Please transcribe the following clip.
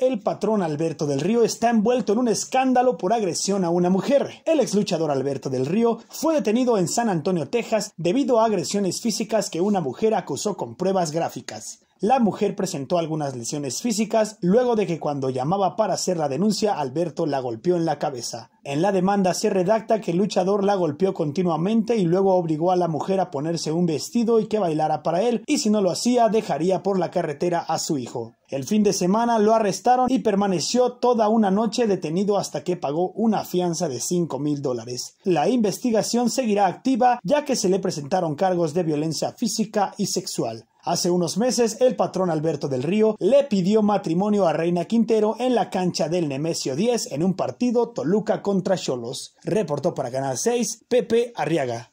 El patrón Alberto del Río está envuelto en un escándalo por agresión a una mujer. El ex luchador Alberto del Río fue detenido en San Antonio, Texas, debido a agresiones físicas que una mujer acusó con pruebas gráficas. La mujer presentó algunas lesiones físicas luego de que cuando llamaba para hacer la denuncia, Alberto la golpeó en la cabeza. En la demanda se redacta que el luchador la golpeó continuamente y luego obligó a la mujer a ponerse un vestido y que bailara para él, y si no lo hacía, dejaría por la carretera a su hijo. El fin de semana lo arrestaron y permaneció toda una noche detenido hasta que pagó una fianza de 5 mil dólares. La investigación seguirá activa ya que se le presentaron cargos de violencia física y sexual. Hace unos meses, el patrón Alberto del Río le pidió matrimonio a Reina Quintero en la cancha del Nemesio 10 en un partido Toluca contra Cholos. Reportó para Canal 6 Pepe Arriaga.